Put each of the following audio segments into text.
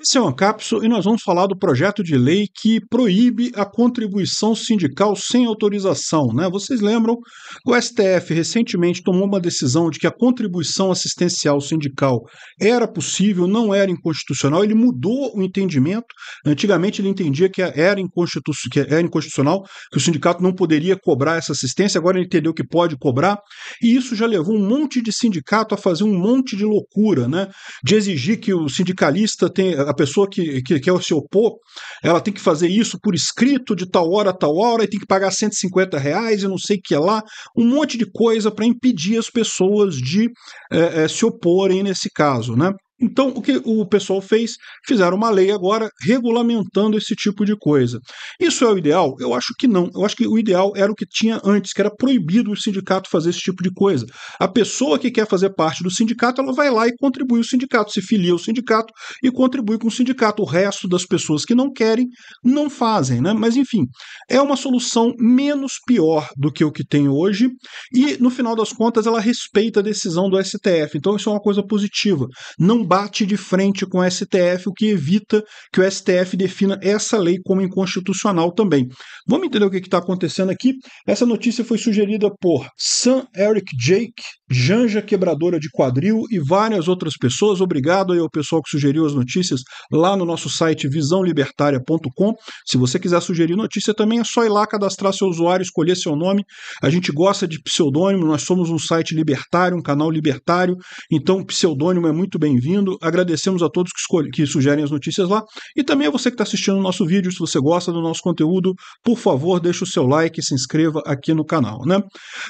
Esse é o Ancapso e nós vamos falar do projeto de lei que proíbe a contribuição sindical sem autorização. Né? Vocês lembram o STF recentemente tomou uma decisão de que a contribuição assistencial sindical era possível, não era inconstitucional. Ele mudou o entendimento. Antigamente ele entendia que era, inconstitu que era inconstitucional, que o sindicato não poderia cobrar essa assistência, agora ele entendeu que pode cobrar. E isso já levou um monte de sindicato a fazer um monte de loucura, né? de exigir que o sindicalista tenha a pessoa que, que quer é se opor, ela tem que fazer isso por escrito, de tal hora a tal hora, e tem que pagar 150 reais e não sei o que lá, um monte de coisa para impedir as pessoas de é, é, se oporem nesse caso. Né? Então, o que o pessoal fez? Fizeram uma lei agora regulamentando esse tipo de coisa. Isso é o ideal? Eu acho que não. Eu acho que o ideal era o que tinha antes, que era proibido o sindicato fazer esse tipo de coisa. A pessoa que quer fazer parte do sindicato, ela vai lá e contribui o sindicato, se filia ao sindicato e contribui com o sindicato. O resto das pessoas que não querem, não fazem, né? Mas, enfim, é uma solução menos pior do que o que tem hoje e, no final das contas, ela respeita a decisão do STF. Então, isso é uma coisa positiva. Não bate de frente com o STF, o que evita que o STF defina essa lei como inconstitucional também. Vamos entender o que está acontecendo aqui? Essa notícia foi sugerida por Sam Eric Jake, Janja Quebradora de Quadril e várias outras pessoas. Obrigado aí ao pessoal que sugeriu as notícias lá no nosso site visãolibertaria.com. Se você quiser sugerir notícia também é só ir lá cadastrar seu usuário, escolher seu nome. A gente gosta de pseudônimo, nós somos um site libertário, um canal libertário, então pseudônimo é muito bem-vindo. Agradecemos a todos que, que sugerem as notícias lá e também a você que está assistindo o nosso vídeo. Se você gosta do nosso conteúdo, por favor, deixe o seu like e se inscreva aqui no canal, né?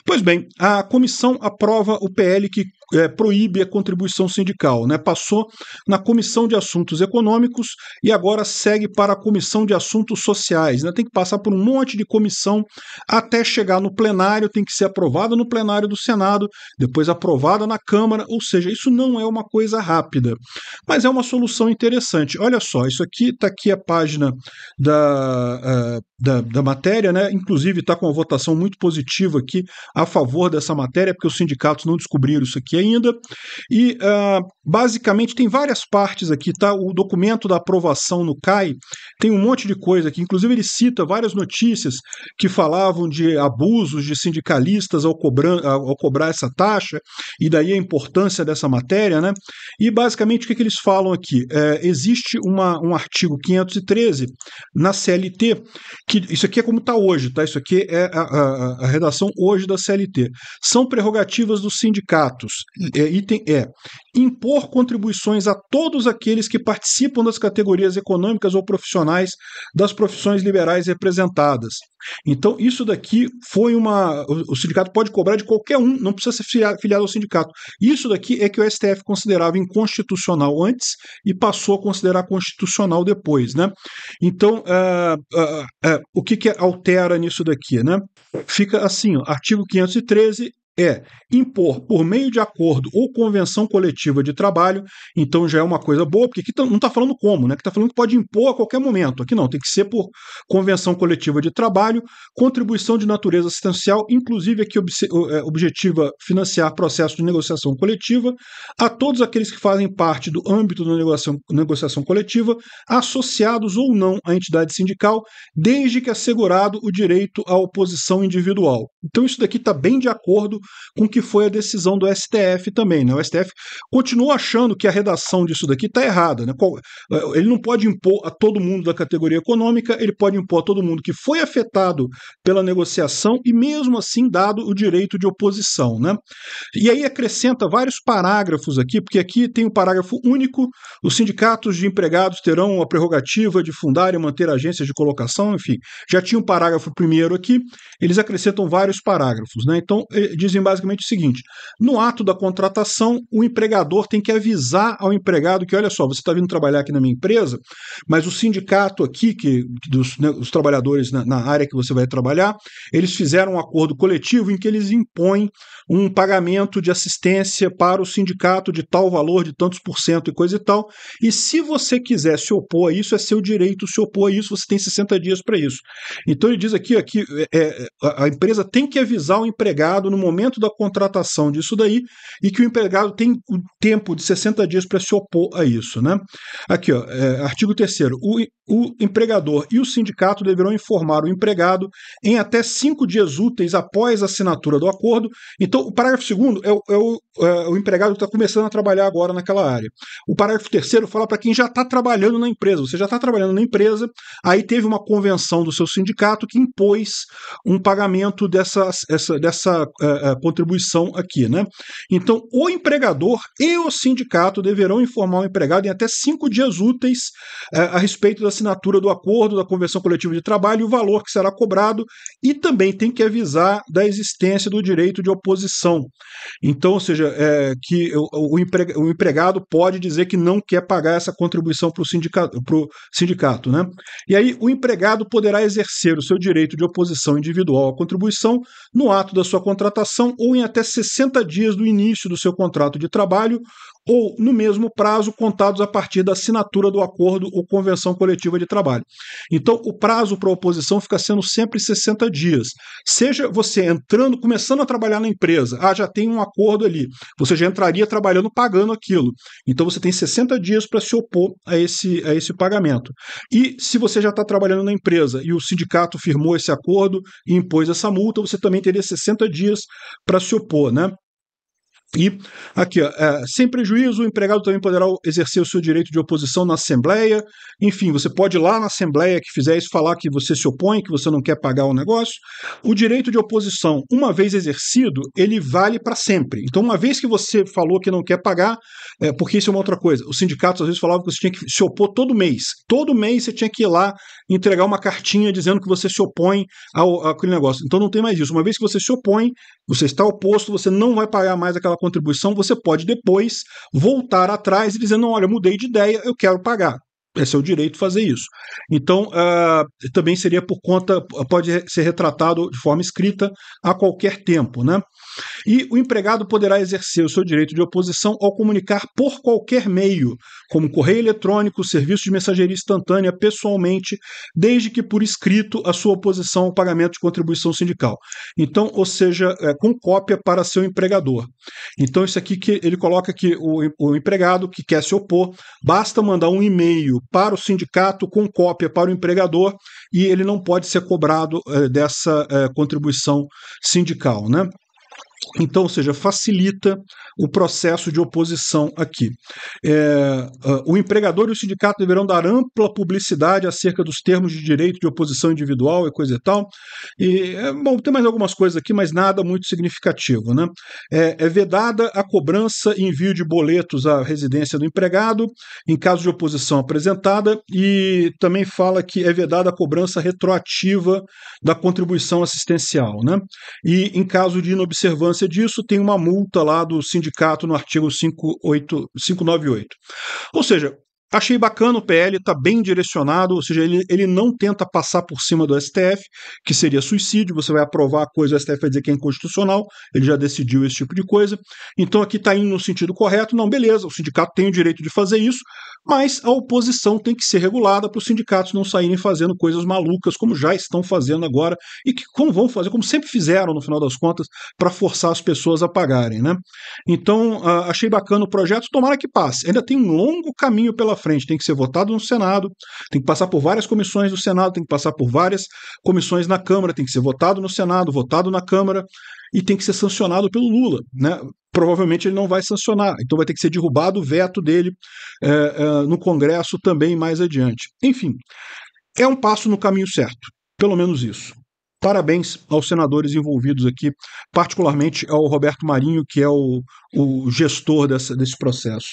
Pois bem, a comissão aprova o PL que é, proíbe a contribuição sindical. Né? Passou na Comissão de Assuntos Econômicos e agora segue para a Comissão de Assuntos Sociais. Né? Tem que passar por um monte de comissão até chegar no plenário, tem que ser aprovada no plenário do Senado, depois aprovada na Câmara, ou seja, isso não é uma coisa rápida. Mas é uma solução interessante. Olha só, isso aqui está aqui a página da, eh, da, da matéria, né? inclusive está com uma votação muito positiva aqui a favor dessa matéria, porque os sindicatos não descobriram isso aqui aqui ainda. E uh, basicamente tem várias partes aqui, tá? O documento da aprovação no CAI tem um monte de coisa aqui. Inclusive, ele cita várias notícias que falavam de abusos de sindicalistas ao, cobran ao cobrar essa taxa, e daí a importância dessa matéria, né? E basicamente o que, é que eles falam aqui? É, existe uma, um artigo 513 na CLT, que isso aqui é como está hoje, tá? Isso aqui é a, a, a redação hoje da CLT. São prerrogativas dos sindicatos é, item é impor contribuições a todos aqueles que participam das categorias econômicas ou profissionais das profissões liberais representadas. Então, isso daqui foi uma. O sindicato pode cobrar de qualquer um, não precisa ser filiado ao sindicato. Isso daqui é que o STF considerava inconstitucional antes e passou a considerar constitucional depois. Né? Então, uh, uh, uh, o que, que altera nisso daqui? Né? Fica assim: ó, artigo 513 é impor por meio de acordo ou convenção coletiva de trabalho, então já é uma coisa boa, porque aqui tá, não está falando como, né? Que está falando que pode impor a qualquer momento. Aqui não, tem que ser por convenção coletiva de trabalho, contribuição de natureza assistencial, inclusive aqui é, objetiva financiar processo de negociação coletiva, a todos aqueles que fazem parte do âmbito da negociação, negociação coletiva, associados ou não à entidade sindical, desde que assegurado o direito à oposição individual. Então isso daqui está bem de acordo com o que foi a decisão do STF também. Né? O STF continua achando que a redação disso daqui está errada. Né? Eh, ele não pode impor a todo mundo da categoria econômica, ele pode impor a todo mundo que foi afetado pela negociação e mesmo assim dado o direito de oposição. Né? E aí acrescenta vários parágrafos aqui, porque aqui tem um parágrafo único, os sindicatos de empregados terão a prerrogativa de fundar e manter agências de colocação, enfim, já tinha um parágrafo primeiro aqui, eles acrescentam vários vários parágrafos. Né? Então, eh, dizem basicamente o seguinte: no ato da contratação, o empregador tem que avisar ao empregado que, olha só, você está vindo trabalhar aqui na minha empresa, mas o sindicato aqui, que, dos né, os trabalhadores na, na, área que você vai trabalhar, eles fizeram um acordo coletivo em que eles impõem um pagamento de assistência para o sindicato de tal valor, de tantos por cento e coisa e tal. E se você quiser se opor a isso, é seu direito se opor a isso, você tem 60 dias para isso. Então ele diz aqui, que é, é a empresa tem tem que avisar o empregado no momento da contratação disso daí e que o empregado tem o tempo de 60 dias para se opor a isso. Né? Aqui, ó, é, artigo 3 o, o empregador e o sindicato deverão informar o empregado em até cinco dias úteis após a assinatura do acordo. Então, o parágrafo 2 é, é, o, é o empregado que está começando a trabalhar agora naquela área. O parágrafo 3 fala para quem já está trabalhando na empresa. Você já está trabalhando na empresa, aí teve uma convenção do seu sindicato que impôs um pagamento dessa dessa, essa, dessa uh, contribuição aqui. Né? Então, o empregador e o sindicato deverão informar o empregado em até cinco dias úteis uh, a respeito da assinatura do acordo, da convenção coletiva de trabalho e o valor que será cobrado, e também tem que avisar da existência do direito de oposição. Então, ou seja, é, que o, o empregado pode dizer que não quer pagar essa contribuição para o sindicato, sindicato. Né? E aí, o empregado poderá exercer o seu direito de oposição individual à contribuição no ato da sua contratação ou em até 60 dias do início do seu contrato de trabalho, ou, no mesmo prazo, contados a partir da assinatura do acordo ou convenção coletiva de trabalho. Então, o prazo para oposição fica sendo sempre 60 dias. Seja você entrando, começando a trabalhar na empresa, ah, já tem um acordo ali, você já entraria trabalhando pagando aquilo. Então, você tem 60 dias para se opor a esse, a esse pagamento. E se você já está trabalhando na empresa e o sindicato firmou esse acordo e impôs essa multa, você também teria 60 dias para se opor, né? E aqui, ó, é, sem prejuízo, o empregado também poderá exercer o seu direito de oposição na Assembleia. Enfim, você pode ir lá na Assembleia que fizer isso falar que você se opõe, que você não quer pagar o negócio. O direito de oposição, uma vez exercido, ele vale para sempre. Então, uma vez que você falou que não quer pagar, é, porque isso é uma outra coisa. Os sindicatos às vezes falavam que você tinha que se opor todo mês. Todo mês você tinha que ir lá entregar uma cartinha dizendo que você se opõe ao, àquele negócio. Então não tem mais isso. Uma vez que você se opõe, você está oposto, você não vai pagar mais aquela contribuição, você pode depois voltar atrás e dizer: não, olha, mudei de ideia, eu quero pagar é seu direito fazer isso. Então, uh, também seria por conta, pode ser retratado de forma escrita a qualquer tempo, né? E o empregado poderá exercer o seu direito de oposição ao comunicar por qualquer meio, como correio eletrônico, serviço de mensageria instantânea, pessoalmente, desde que por escrito a sua oposição ao pagamento de contribuição sindical. Então, ou seja, é, com cópia para seu empregador. Então, isso aqui que ele coloca que o, o empregado que quer se opor, basta mandar um e-mail para o sindicato com cópia para o empregador e ele não pode ser cobrado eh, dessa eh, contribuição sindical. Né? Então, ou seja, facilita o processo de oposição aqui. É, ah, o empregador e o sindicato deverão dar ampla publicidade acerca dos termos de direito de oposição individual e coisa e tal. E, é, bom, tem mais algumas coisas aqui, mas nada muito significativo. Né? É, é vedada a cobrança e envio de boletos à residência do empregado em caso de oposição apresentada e também fala que é vedada a cobrança retroativa da contribuição assistencial. Né? E em caso de inobservância consequência disso, tem uma multa lá do sindicato no artigo 58, 598. Ou seja, Achei bacana o PL, está bem direcionado, ou seja, ele, ele não tenta passar por cima do STF, que seria suicídio, você vai aprovar a coisa, o STF vai dizer que é inconstitucional, ele já decidiu esse tipo de coisa. Então aqui está indo no sentido correto, não, beleza, o sindicato tem o direito de fazer isso, mas a oposição tem que ser regulada para os sindicatos não saírem fazendo coisas malucas, como já estão fazendo agora, e que como vão fazer, como sempre fizeram, no final das contas, para forçar as pessoas a pagarem. Né? Então, ah, achei bacana o projeto, tomara que passe. Ainda tem um longo caminho pela frente, tem que ser votado no Senado, tem que passar por várias comissões do Senado, tem que passar por várias comissões na Câmara, tem que ser votado no Senado, votado na Câmara e tem que ser sancionado pelo Lula, né? Provavelmente ele não vai sancionar, então vai ter que ser derrubado o veto dele é, é, no Congresso também mais adiante. Enfim, é um passo no caminho certo, pelo menos isso. Parabéns aos senadores envolvidos aqui, particularmente ao Roberto Marinho, que é o, o gestor dessa, desse processo.